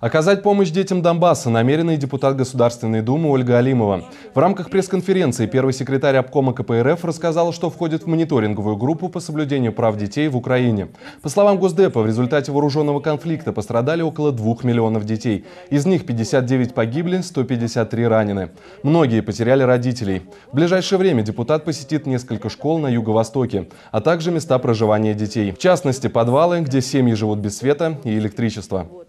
Оказать помощь детям Донбасса намерена и депутат Государственной Думы Ольга Алимова. В рамках пресс-конференции первый секретарь обкома КПРФ рассказал, что входит в мониторинговую группу по соблюдению прав детей в Украине. По словам Госдепа, в результате вооруженного конфликта пострадали около 2 миллионов детей. Из них 59 погибли, 153 ранены. Многие потеряли родителей. В ближайшее время депутат посетит несколько школ на юго-востоке, а также места проживания детей. В частности, подвалы, где семьи живут без света и электричества.